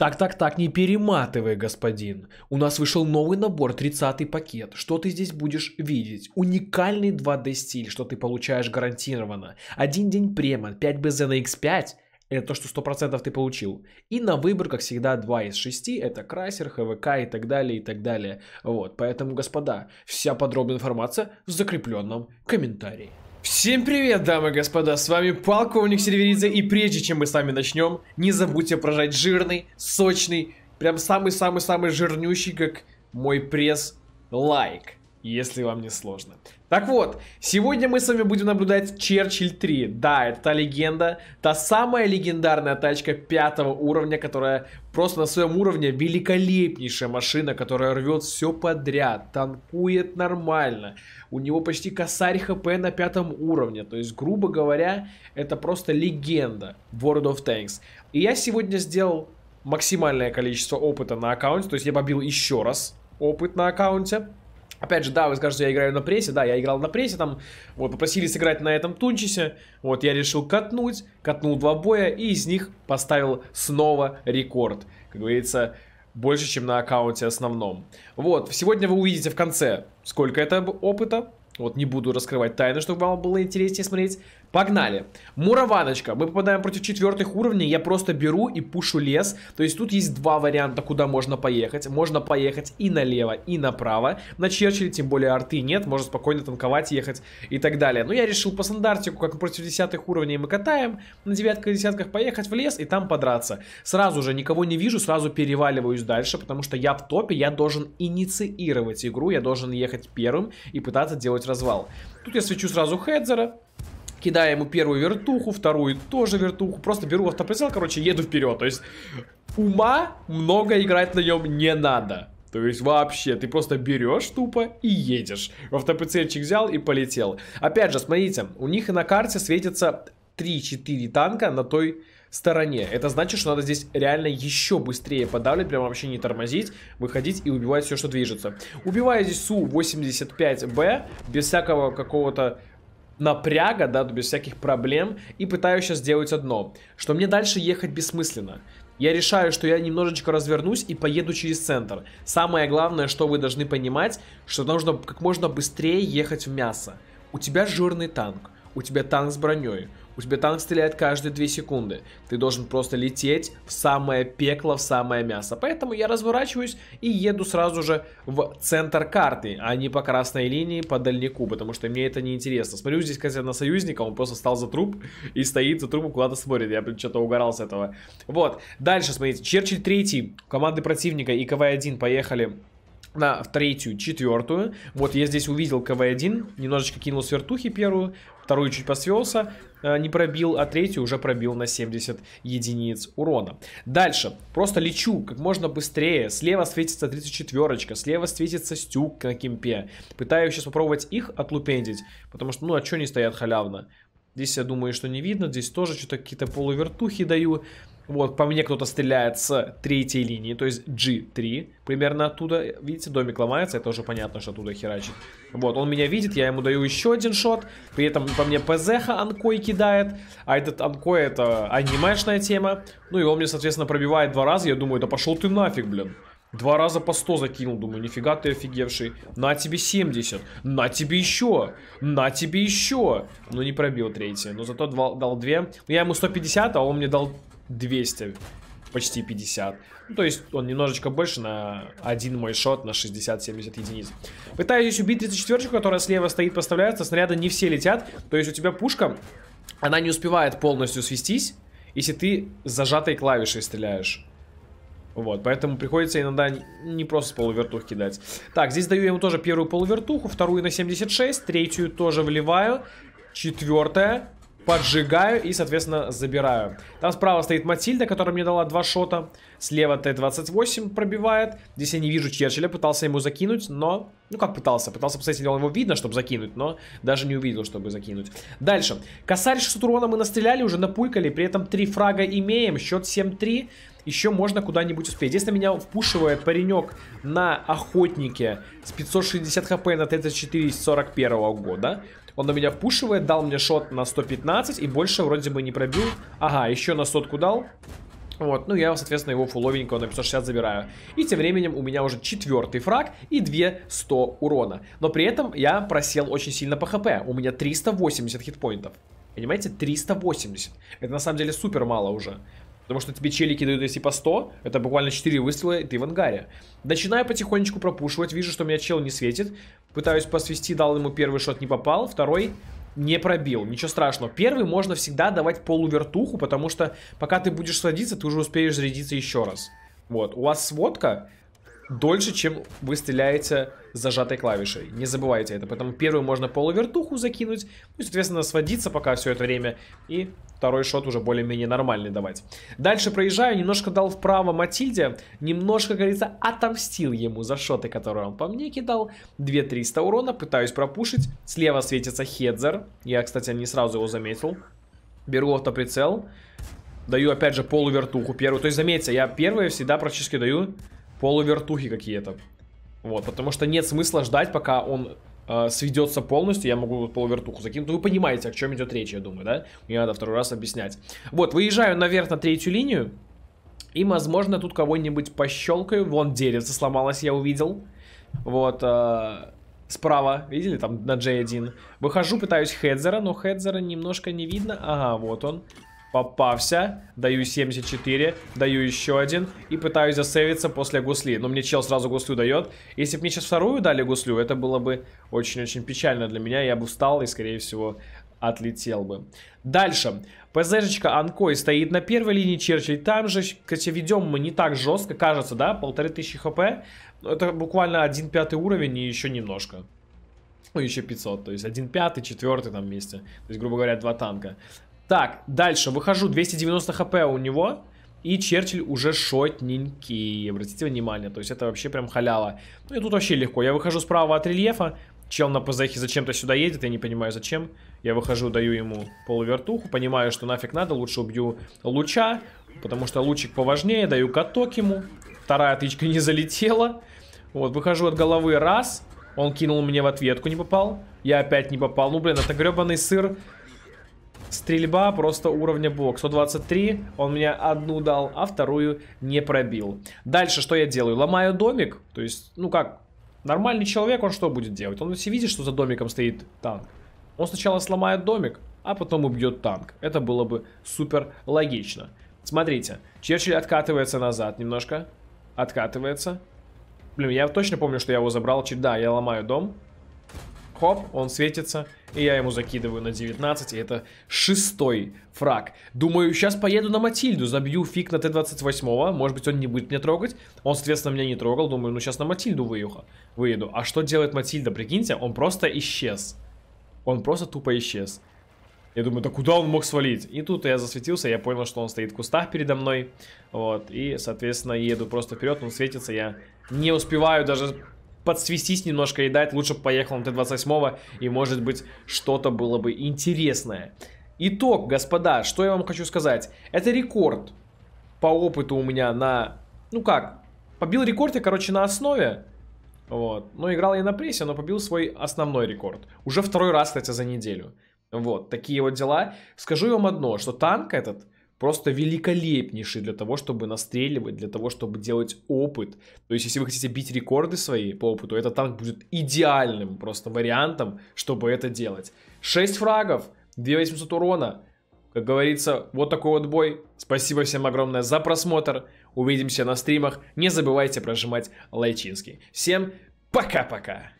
Так, так, так, не перематывай, господин. У нас вышел новый набор, 30-й пакет. Что ты здесь будешь видеть? Уникальный 2D стиль, что ты получаешь гарантированно. Один день према, 5 БЗ на X5 это то, что 100% ты получил. И на выбор, как всегда, 2 из 6, это Крайсер, ХВК и так далее, и так далее. Вот, поэтому, господа, вся подробная информация в закрепленном комментарии. Всем привет, дамы и господа, с вами Полковник Серверидзе, и прежде чем мы с вами начнем, не забудьте прожать жирный, сочный, прям самый-самый-самый жирнющий, как мой пресс, лайк если вам не сложно. Так вот, сегодня мы с вами будем наблюдать Черчилль 3. Да, это та легенда, та самая легендарная тачка пятого уровня, которая просто на своем уровне великолепнейшая машина, которая рвет все подряд, танкует нормально. У него почти косарь хп на пятом уровне. То есть, грубо говоря, это просто легенда World of Tanks. И я сегодня сделал максимальное количество опыта на аккаунте, то есть я побил еще раз опыт на аккаунте. Опять же, да, вы скажете, я играю на прессе, да, я играл на прессе, там, вот, попросили сыграть на этом тунчисе, вот, я решил катнуть, катнул два боя и из них поставил снова рекорд, как говорится, больше, чем на аккаунте основном. Вот, сегодня вы увидите в конце, сколько это опыта, вот не буду раскрывать тайны, чтобы вам было интереснее смотреть. Погнали. Мураваночка. Мы попадаем против четвертых уровней. Я просто беру и пушу лес. То есть тут есть два варианта, куда можно поехать. Можно поехать и налево, и направо. На Черчилле, тем более арты нет. Можно спокойно танковать, ехать и так далее. Но я решил по стандартику, как против десятых уровней мы катаем. На девятках и десятках поехать в лес и там подраться. Сразу же никого не вижу, сразу переваливаюсь дальше. Потому что я в топе, я должен инициировать игру. Я должен ехать первым и пытаться делать развал. Тут я свечу сразу Хедзера, кидаю ему первую вертуху, вторую тоже вертуху, просто беру автоприцел, короче, еду вперед. То есть ума много играть на нем не надо. То есть вообще, ты просто берешь тупо и едешь. В автоприцельчик взял и полетел. Опять же, смотрите, у них и на карте светится 3-4 танка на той стороне. Это значит, что надо здесь реально еще быстрее подавлять, прям вообще не тормозить, выходить и убивать все, что движется. Убивая здесь Су-85Б без всякого какого-то напряга, да, без всяких проблем, и пытаюсь сейчас сделать одно, что мне дальше ехать бессмысленно. Я решаю, что я немножечко развернусь и поеду через центр. Самое главное, что вы должны понимать, что нужно как можно быстрее ехать в мясо. У тебя жирный танк, у тебя танк с броней, у тебя танк стреляет каждые 2 секунды. Ты должен просто лететь в самое пекло, в самое мясо. Поэтому я разворачиваюсь и еду сразу же в центр карты, а не по красной линии, по дальнику, потому что мне это не интересно. Смотрю здесь, кстати, на союзника, он просто стал за труп и стоит за трубу, куда-то смотрит. Я, блин, что-то угорал с этого. Вот. Дальше, смотрите, Черчилль третий, команды противника и КВ-1, поехали на третью, четвертую. Вот я здесь увидел КВ-1, немножечко кинул свертухи первую, вторую чуть посвелся, э, не пробил, а третью уже пробил на 70 единиц урона. Дальше. Просто лечу как можно быстрее. Слева светится 34-очка, слева светится стюк на кемпе. Пытаюсь сейчас попробовать их отлупендить, потому что, ну, а что они стоят халявно? Здесь я думаю, что не видно, здесь тоже что-то какие-то полувертухи даю. Вот, по мне кто-то стреляет с третьей линии, то есть G3. Примерно оттуда, видите, домик ломается, это уже понятно, что оттуда херачит. Вот, он меня видит, я ему даю еще один шот. При этом по мне ПЗХ Анкой кидает. А этот Анкой это анимешная тема. Ну и он мне, соответственно, пробивает два раза. Я думаю, да пошел ты нафиг, блин. Два раза по 100 закинул, думаю, нифига ты офигевший. На тебе 70, на тебе еще, на тебе еще. Ну не пробил третий, но зато два, дал 2. Ну, я ему 150, а он мне дал 200, почти 50. Ну, то есть он немножечко больше на один мой шот на 60-70 единиц. Пытаюсь убить 34-ку, которая слева стоит, поставляется, снаряды не все летят. То есть у тебя пушка, она не успевает полностью свестись, если ты с зажатой клавишей стреляешь. Вот, поэтому приходится иногда не просто с полувертух кидать. Так, здесь даю ему тоже первую полувертуху, вторую на 76, третью тоже вливаю, четвертая поджигаю и, соответственно, забираю. Там справа стоит Матильда, которая мне дала два шота. Слева Т-28 пробивает. Здесь я не вижу Черчилля, пытался ему закинуть, но... Ну как пытался? Пытался посмотреть, он его видно, чтобы закинуть, но даже не увидел, чтобы закинуть. Дальше. Косарь 600 урона мы настреляли, уже напулькали, при этом три фрага имеем, счет 7-3 еще можно куда-нибудь успеть. Здесь на меня впушивает паренек на охотнике с 560 хп на 34 41 года. Он на меня пушивает, дал мне шот на 115 и больше вроде бы не пробил. Ага, еще на сотку дал. Вот, ну я, соответственно, его фуловенько на 560 забираю. И тем временем у меня уже четвертый фраг и 200 урона. Но при этом я просел очень сильно по хп. У меня 380 хитпоинтов. Понимаете, 380. Это на самом деле супер мало уже. Потому что тебе челики дают, если по 100, это буквально 4 выстрела, и ты в ангаре. Начинаю потихонечку пропушивать, вижу, что у меня чел не светит. Пытаюсь посвести, дал ему первый шот, не попал, второй не пробил, ничего страшного. Первый можно всегда давать полувертуху, потому что пока ты будешь садиться, ты уже успеешь зарядиться еще раз. Вот, у вас сводка, дольше, чем вы стреляете зажатой клавишей. Не забывайте это. Поэтому первую можно полувертуху закинуть, ну и, соответственно, сводиться пока все это время, и второй шот уже более-менее нормальный давать. Дальше проезжаю, немножко дал вправо Матильде, немножко, как говорится, отомстил ему за шоты, которые он по мне кидал. 2-300 урона, пытаюсь пропушить. Слева светится Хедзер, я, кстати, не сразу его заметил. Беру автоприцел, даю, опять же, полувертуху первую. То есть, заметьте, я первые всегда практически даю полувертухи какие-то. Вот, потому что нет смысла ждать, пока он э, сведется полностью, я могу полувертуху закинуть. Ну, вы понимаете, о чем идет речь, я думаю, да? Мне надо второй раз объяснять. Вот, выезжаю наверх на третью линию. И, возможно, тут кого-нибудь пощелкаю. Вон деревце сломалось, я увидел. Вот, э, справа, видели, там на J1. Выхожу, пытаюсь хедзера, но хедзера немножко не видно. Ага, вот он. Попався. Даю 74. Даю еще один. И пытаюсь засейвиться после гусли. Но мне чел сразу гуслю дает. Если бы мне сейчас вторую дали гуслю, это было бы очень-очень печально для меня. Я бы встал и, скорее всего, отлетел бы. Дальше. ПЗшечка Анкой стоит на первой линии, Черчилль там же. Кстати, ведем мы не так жестко, кажется, да? Полторы тысячи хп. Но ну, это буквально один пятый уровень и еще немножко. Ну, еще 500, то есть 1 пятый, 4 там вместе. То есть, грубо говоря, два танка. Так, дальше. Выхожу. 290 хп у него. И Черчилль уже шотненький, обратите внимание, то есть это вообще прям халява. Ну и тут вообще легко, я выхожу справа от рельефа, чел на ПЗХе зачем-то сюда едет, я не понимаю зачем. Я выхожу, даю ему полувертуху, понимаю, что нафиг надо, лучше убью луча, потому что лучик поважнее, даю каток ему. Вторая тычка не залетела. Вот, выхожу от головы раз, он кинул мне в ответку, не попал. Я опять не попал, ну блин, это гребаный сыр Стрельба просто уровня бог. 123, он мне одну дал, а вторую не пробил. Дальше что я делаю? Ломаю домик. То есть, ну как, нормальный человек, он что будет делать? Он все видит, что за домиком стоит танк. Он сначала сломает домик, а потом убьет танк. Это было бы супер логично. Смотрите, Черчилль откатывается назад немножко. Откатывается. Блин, я точно помню, что я его забрал. Да, я ломаю дом. Хоп, он светится. И я ему закидываю на 19, и это шестой фраг. Думаю, сейчас поеду на Матильду, забью фиг на Т-28, может быть он не будет меня трогать. Он, соответственно, меня не трогал, думаю, ну сейчас на Матильду выеду. выеду. А что делает Матильда, прикиньте, он просто исчез. Он просто тупо исчез. Я думаю, да куда он мог свалить? И тут я засветился, я понял, что он стоит в кустах передо мной. Вот, и, соответственно, еду просто вперед, он светится, я не успеваю даже подсвестись немножко и дать, лучше бы поехал на Т-28 и может быть что-то было бы интересное. Итог, господа, что я вам хочу сказать. Это рекорд по опыту у меня на... Ну как, побил рекорд я, короче, на основе. Вот. но ну, играл я на прессе, но побил свой основной рекорд. Уже второй раз, кстати, за неделю. Вот, такие вот дела. Скажу вам одно, что танк этот просто великолепнейший для того, чтобы настреливать, для того, чтобы делать опыт. То есть, если вы хотите бить рекорды свои по опыту, этот танк будет идеальным просто вариантом, чтобы это делать. 6 фрагов, 2800 урона. Как говорится, вот такой вот бой. Спасибо всем огромное за просмотр. Увидимся на стримах. Не забывайте прожимать лайчинский. Всем пока-пока.